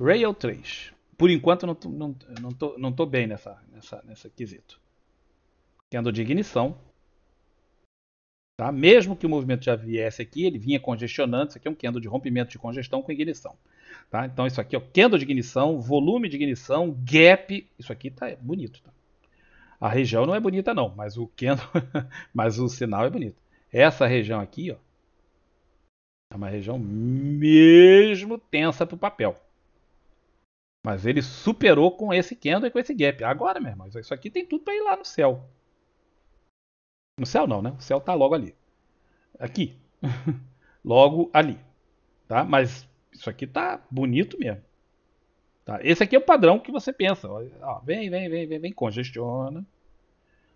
Rail 3. Por enquanto não estou não, não tô, não tô bem nessa, nessa, nessa quesito. Kendo de ignição. Tá? Mesmo que o movimento já viesse aqui, ele vinha congestionando. Isso aqui é um candle de rompimento de congestão com ignição. Tá? Então isso aqui é o candle de ignição, volume de ignição, gap. Isso aqui tá é bonito. Tá? A região não é bonita não, mas o candle, mas o sinal é bonito. Essa região aqui, ó, é uma região mesmo tensa para o papel. Mas ele superou com esse candle e com esse gap. Agora, meu irmão, isso aqui tem tudo para ir lá no céu. No céu não, né? O céu tá logo ali. Aqui. logo ali. Tá? Mas isso aqui tá bonito mesmo. Tá? Esse aqui é o padrão que você pensa. Ó, vem, vem, vem, vem, vem, congestiona.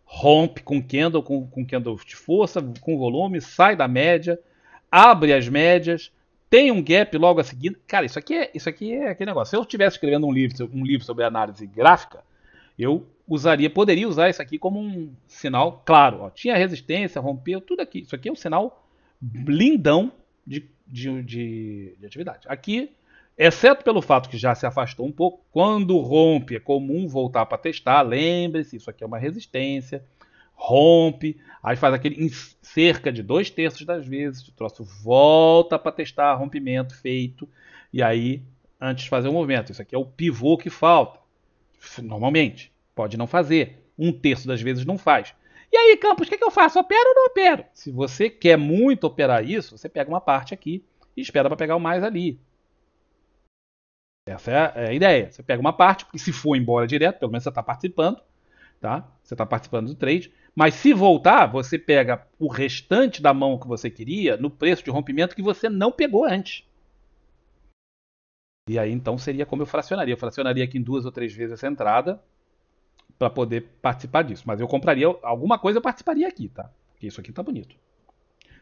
Rompe com candle, com, com candle de força, com volume, sai da média, abre as médias, tem um gap logo a seguir. Cara, isso aqui é, isso aqui é aquele negócio. Se eu estivesse escrevendo um livro, um livro sobre análise gráfica, eu usaria, poderia usar isso aqui como um sinal claro. Ó, tinha resistência, rompeu, tudo aqui. Isso aqui é um sinal blindão de, de, de, de atividade. Aqui, exceto pelo fato que já se afastou um pouco, quando rompe é comum voltar para testar. Lembre-se, isso aqui é uma resistência rompe, aí faz aquele em cerca de dois terços das vezes, o troço volta para testar rompimento feito, e aí antes de fazer o movimento. Isso aqui é o pivô que falta. Normalmente, pode não fazer. Um terço das vezes não faz. E aí, Campos, o que, é que eu faço? Opero ou não opero? Se você quer muito operar isso, você pega uma parte aqui e espera para pegar o mais ali. Essa é a, é a, ideia. Você pega uma parte, porque se for embora direto, pelo menos você está participando tá? Você está participando do trade. Mas se voltar, você pega o restante da mão que você queria no preço de rompimento que você não pegou antes. E aí então seria como eu fracionaria. Eu fracionaria aqui em duas ou três vezes essa entrada para poder participar disso. Mas eu compraria alguma coisa, eu participaria aqui, tá? Porque isso aqui está bonito.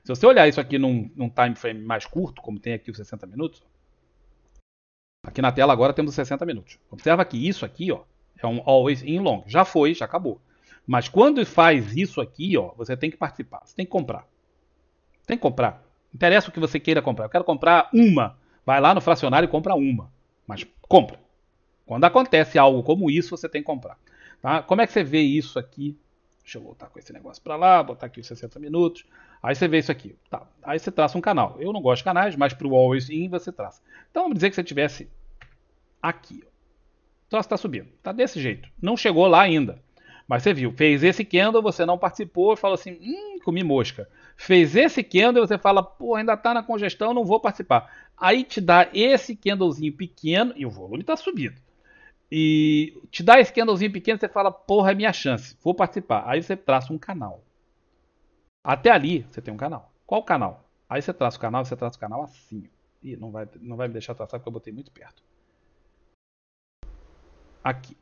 Se você olhar isso aqui num, num time frame mais curto, como tem aqui os 60 minutos, aqui na tela agora temos 60 minutos. Observa que isso aqui, ó, é um always in long. Já foi, já acabou. Mas quando faz isso aqui, ó, você tem que participar, você tem que comprar. Tem que comprar. Interessa o que você queira comprar. Eu quero comprar uma. Vai lá no fracionário e compra uma. Mas compra. Quando acontece algo como isso, você tem que comprar. Tá? Como é que você vê isso aqui? Deixa eu voltar com esse negócio para lá, botar aqui os 60 minutos. Aí você vê isso aqui. Tá. Aí você traça um canal. Eu não gosto de canais, mas para o Always In você traça. Então vamos dizer que você tivesse aqui. Só então, está subindo. Está desse jeito. Não chegou lá ainda. Mas você viu, fez esse candle, você não participou e falou assim, hum, comi mosca. Fez esse candle você fala, pô, ainda está na congestão, não vou participar. Aí te dá esse candlezinho pequeno e o volume está subindo. E te dá esse candlezinho pequeno, você fala, porra, é minha chance, vou participar. Aí você traça um canal. Até ali você tem um canal. Qual canal? Aí você traça o canal, você traça o canal assim. Ih, não vai, não vai me deixar traçar porque eu botei muito perto aqui.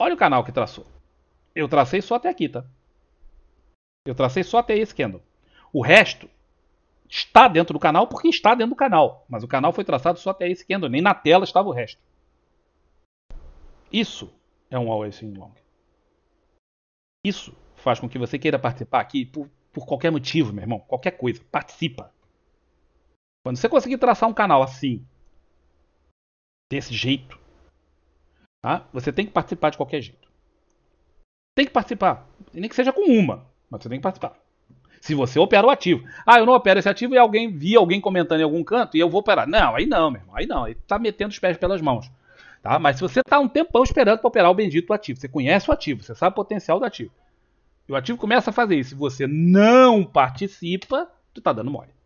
Olha o canal que traçou. Eu tracei só até aqui, tá? Eu tracei só até esse candle. O resto está dentro do canal porque está dentro do canal. Mas o canal foi traçado só até esse candle. Nem na tela estava o resto. Isso é um always in long. Isso faz com que você queira participar aqui por, por qualquer motivo, meu irmão. Qualquer coisa. Participa. Quando você conseguir traçar um canal assim, desse jeito. Tá? Você tem que participar de qualquer jeito. Tem que participar. Nem que seja com uma, mas você tem que participar. Se você opera o ativo. Ah, eu não opero esse ativo e alguém vi alguém comentando em algum canto e eu vou operar. Não, aí não, meu irmão. Aí não. Aí tá metendo os pés pelas mãos. Tá? Mas se você tá um tempão esperando para operar o bendito ativo, você conhece o ativo, você sabe o potencial do ativo. E o ativo começa a fazer isso. Se você não participa, tu tá dando mole.